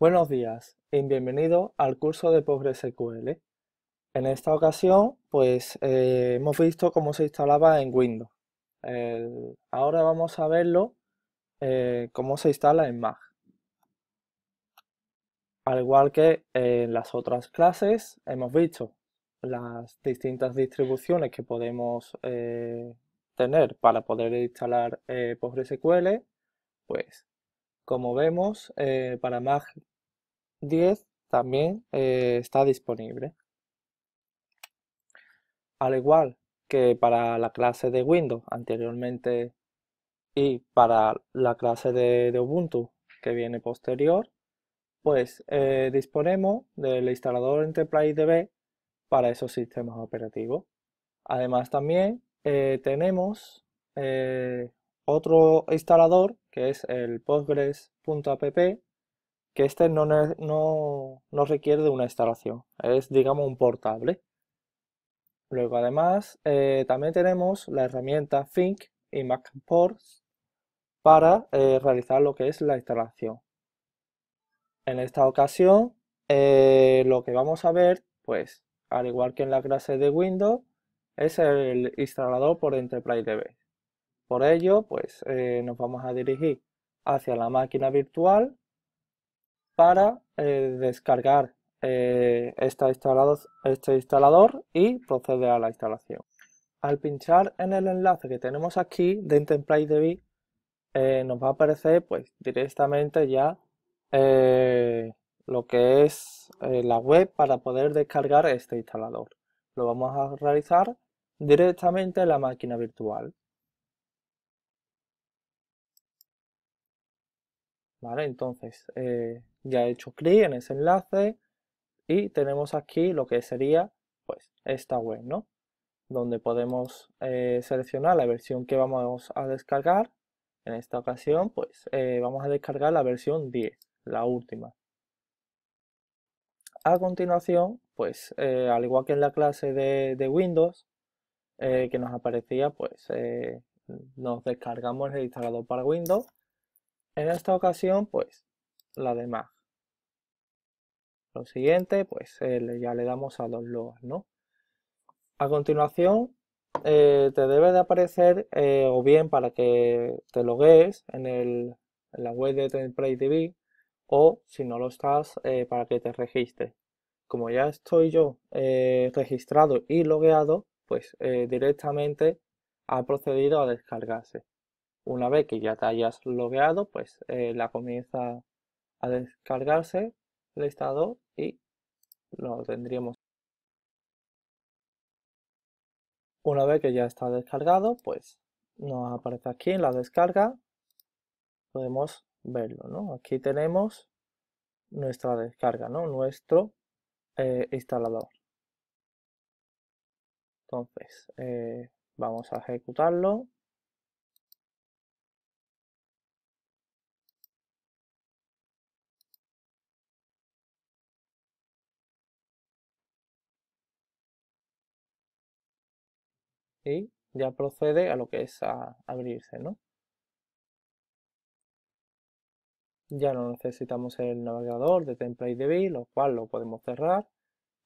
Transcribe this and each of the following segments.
Buenos días y bienvenidos al curso de PostgreSQL. En esta ocasión, pues eh, hemos visto cómo se instalaba en Windows. ahora vamos a verlo eh, cómo se instala en Mac. Al igual que en las otras clases, hemos visto las distintas distribuciones que podemos eh, tener para poder instalar PostgreSQL, pues como vemos, eh, para Mac 10 también eh, está disponible. Al igual que para la clase de Windows anteriormente y para la clase de, Ubuntu que viene posterior, pues eh, disponemos del instalador Enterprise DB para esos sistemas operativos. Además también tenemos otro instalador que es el postgres.app, que este no, requiere de una instalación, es digamos un portable. Luego además eh, también tenemos la herramienta Think y MacPorts para eh, realizar lo que es la instalación. En esta ocasión eh, lo que vamos a ver, pues al igual que en la clase de Windows, es el instalador por EnterpriseDB. Por ello, pues eh, nos vamos a dirigir hacia la máquina virtual para eh, descargar eh, este, instalador y proceder a la instalación. Al pinchar en el enlace que tenemos aquí de Template nos va a aparecer pues directamente ya lo que es la web para poder descargar este instalador. Lo vamos a realizar directamente en la máquina virtual. ¿vale? Entonces, eh, ya he hecho clic en ese enlace y tenemos aquí lo que sería pues esta web, Donde podemos eh, seleccionar la versión que vamos a descargar. En esta ocasión, pues eh, vamos a descargar la versión 10, la última. A continuación, pues al igual que en la clase de, de Windows, que nos aparecía, pues nos descargamos el instalador para Windows en esta ocasión, pues, la de Lo siguiente, pues, eh, ya le damos a los logos, ¿no? A continuación, eh, te debe de aparecer, eh, o bien para que te loguees en, el, en la web de Template TV, o si no lo estás, para que te registres. Como ya estoy yo registrado y logueado, pues directamente ha procedido a descargarse. Una vez que ya te hayas logueado, pues eh, la comienza a descargarse el estado y lo tendríamos. Una vez que ya está descargado, pues nos aparece aquí en la descarga. Podemos verlo, ¿no? Aquí tenemos nuestra descarga, ¿no? Nuestro eh, instalador. Entonces, eh, vamos a ejecutarlo. y ya procede a lo que es a abrirse, ¿no? Ya no necesitamos el navegador de TemplateDB, lo cual lo podemos cerrar.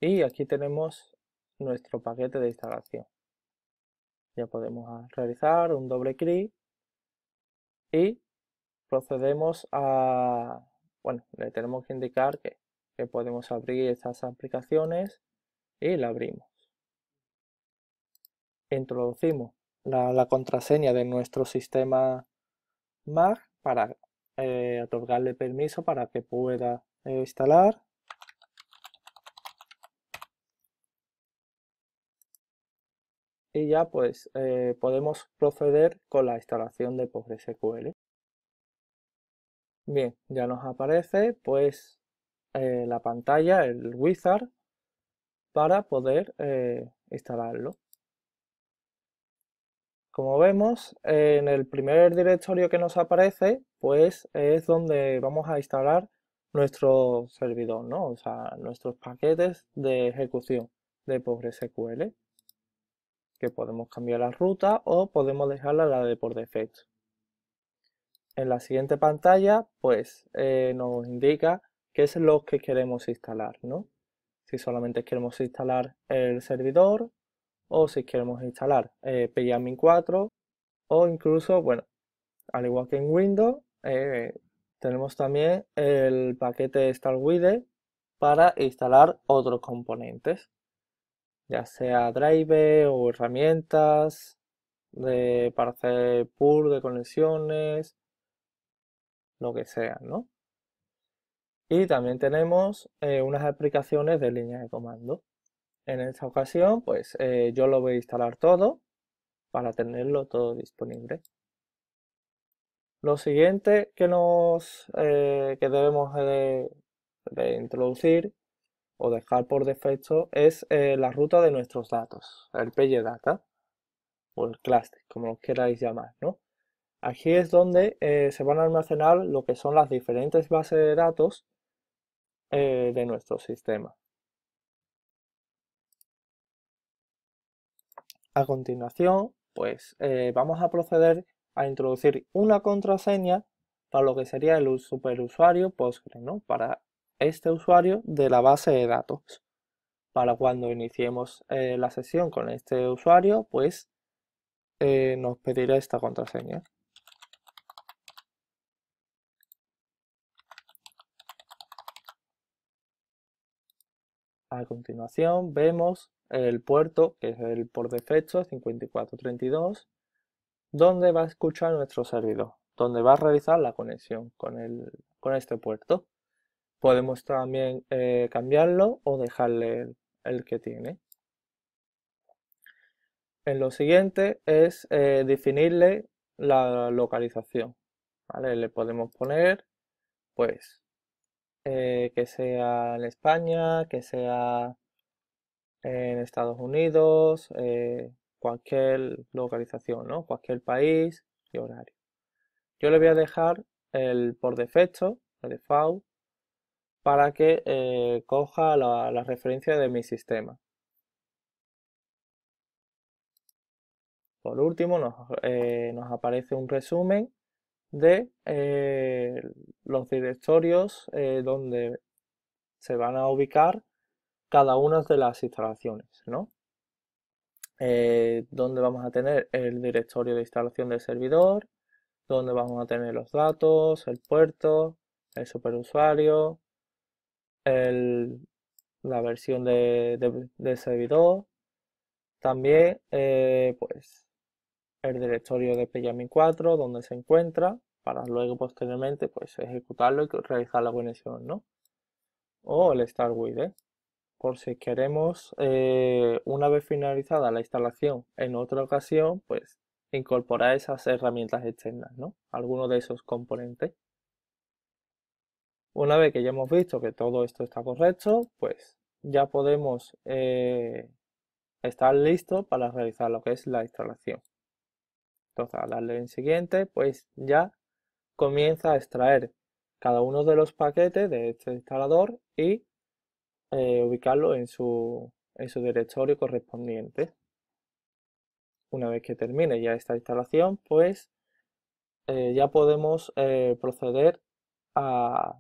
Y aquí tenemos nuestro paquete de instalación. Ya podemos realizar un doble clic y procedemos a... Bueno, le tenemos que indicar que, que podemos abrir estas aplicaciones y la abrimos introducimos la, contraseña de nuestro sistema MAC para eh, otorgarle permiso para que pueda eh, instalar. Y ya pues eh, podemos proceder con la instalación de PostgreSQL. Bien, ya nos aparece pues la pantalla, el wizard, para poder instalarlo. Como vemos, en el primer directorio que nos aparece, pues es donde vamos a instalar nuestro servidor, ¿no? O sea, nuestros paquetes de ejecución de PostgreSQL, que podemos cambiar la ruta o podemos dejarla la de por defecto. En la siguiente pantalla, pues eh, nos indica qué es lo que queremos instalar, ¿no? Si solamente queremos instalar el servidor, o si queremos instalar eh, 4 o incluso, bueno, al igual que en Windows, eh, tenemos también el paquete StarWide para instalar otros componentes, ya sea driver o herramientas de, para hacer pur de conexiones, lo que sea, ¿no? Y también tenemos eh, unas aplicaciones de líneas de comando. En esta ocasión, pues eh, yo lo voy a instalar todo para tenerlo todo disponible. Lo siguiente que, nos, eh, que debemos de, introducir o dejar por defecto es eh, la ruta de nuestros datos, el data o el cluster, como queráis llamar. ¿no? Aquí es donde se van a almacenar lo que son las diferentes bases de datos de nuestro sistema. A continuación, pues eh, vamos a proceder a introducir una contraseña para lo que sería el superusuario Postgres, ¿no? Para este usuario de la base de datos. Para cuando iniciemos eh, la sesión con este usuario, pues eh, nos pedirá esta contraseña. A continuación vemos el puerto, que es el por defecto, 5432, donde va a escuchar nuestro servidor, donde va a realizar la conexión con, con este puerto. Podemos también eh, cambiarlo o dejarle el, que tiene. En lo siguiente es eh, definirle la localización. Le podemos poner pues eh, que sea en España, que sea en Estados Unidos, eh, cualquier localización, ¿no? cualquier país y horario. Yo le voy a dejar el por defecto, el default, para que eh, coja la, referencia de mi sistema. Por último, nos, eh, aparece un resumen de los directorios donde se van a ubicar cada una de las instalaciones, ¿no? Eh, donde vamos a tener el directorio de instalación del servidor, donde vamos a tener los datos, el puerto, el superusuario, la versión de, servidor, también eh, pues el directorio de Pyjama 4 donde se encuentra para luego posteriormente pues ejecutarlo y realizar la conexión, ¿no? O el Star with, ¿eh? por si queremos, eh, una vez finalizada la instalación en otra ocasión, pues incorporar esas herramientas externas, ¿no? Algunos de esos componentes. Una vez que ya hemos visto que todo esto está correcto, pues ya podemos eh, estar listos para realizar lo que es la instalación. Entonces, al darle en siguiente, pues ya comienza a extraer cada uno de los paquetes de este instalador y eh, ubicarlo en su, en su directorio correspondiente. Una vez que termine ya esta instalación, pues eh, ya podemos eh, proceder a,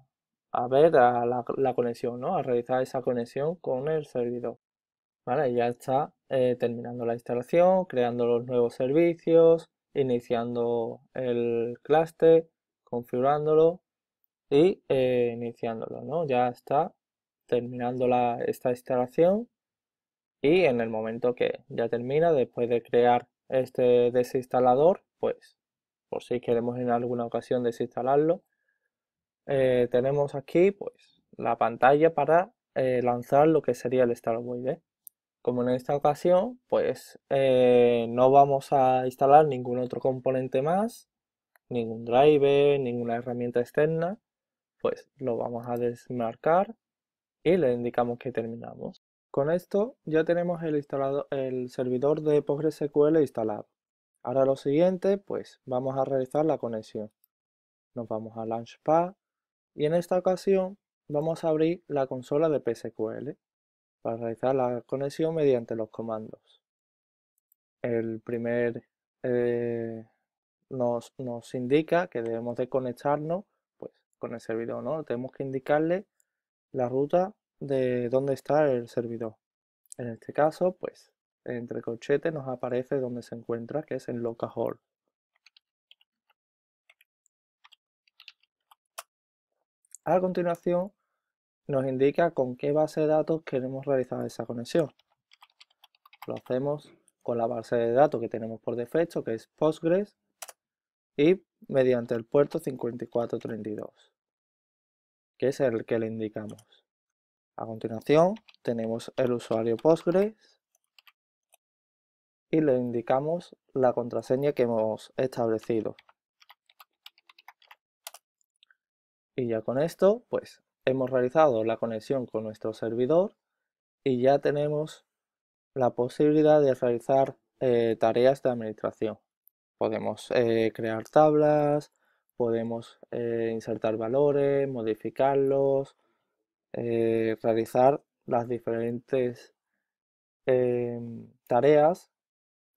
a, ver la, conexión, ¿no? a realizar esa conexión con el servidor. Vale, ya está terminando la instalación, creando los nuevos servicios, iniciando el clúster, configurándolo y iniciándolo. ¿no? Ya está terminando esta instalación y en el momento que ya termina, después de crear este desinstalador, pues por si queremos en alguna ocasión desinstalarlo, eh, tenemos aquí pues la pantalla para eh, lanzar lo que sería el StarWave. Como en esta ocasión, pues eh, no vamos a instalar ningún otro componente más, ningún driver, ninguna herramienta externa, pues lo vamos a desmarcar y le indicamos que terminamos. Con esto ya tenemos el, instalado, el servidor de PostgreSQL instalado. Ahora lo siguiente, pues vamos a realizar la conexión. Nos vamos a Launchpad y en esta ocasión vamos a abrir la consola de PSQL para realizar la conexión mediante los comandos. El primer eh, nos, indica que debemos de conectarnos pues, con el servidor, ¿no? Tenemos que indicarle la ruta de dónde está el servidor. En este caso, pues entre corchetes nos aparece dónde se encuentra, que es en localhost. A continuación, nos indica con qué base de datos queremos realizar esa conexión. Lo hacemos con la base de datos que tenemos por defecto, que es Postgres, y mediante el puerto 5432 que es el que le indicamos. A continuación tenemos el usuario Postgres y le indicamos la contraseña que hemos establecido. Y ya con esto, pues hemos realizado la conexión con nuestro servidor y ya tenemos la posibilidad de realizar eh, tareas de administración. Podemos eh, crear tablas, podemos eh, insertar valores, modificarlos, eh, realizar las diferentes em, tareas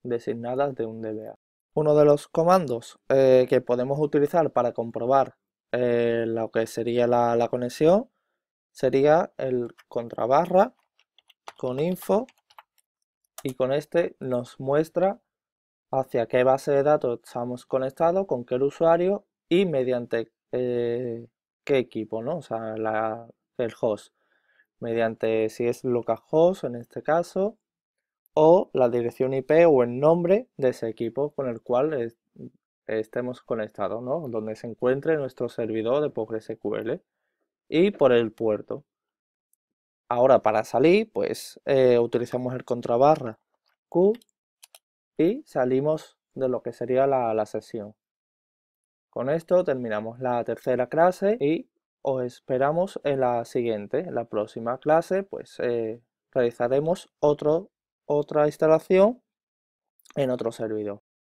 designadas de un DBA. Uno de los comandos eh, que podemos utilizar para comprobar lo que sería la, la conexión sería el contrabarra con info y con este nos muestra hacia qué base de datos estamos conectados, con qué usuario y mediante eh, qué equipo, ¿no? O sea, el host. Mediante si es localhost en este caso, o la dirección IP o el nombre de ese equipo con el cual estemos conectados, ¿no? Donde se encuentre nuestro servidor de PostgreSQL y por el puerto. Ahora para salir, pues eh, utilizamos el contrabarra Q y salimos de lo que sería la sesión. Con esto terminamos la tercera clase y os esperamos en la siguiente, en la próxima clase, pues eh, realizaremos otra instalación en otro servidor.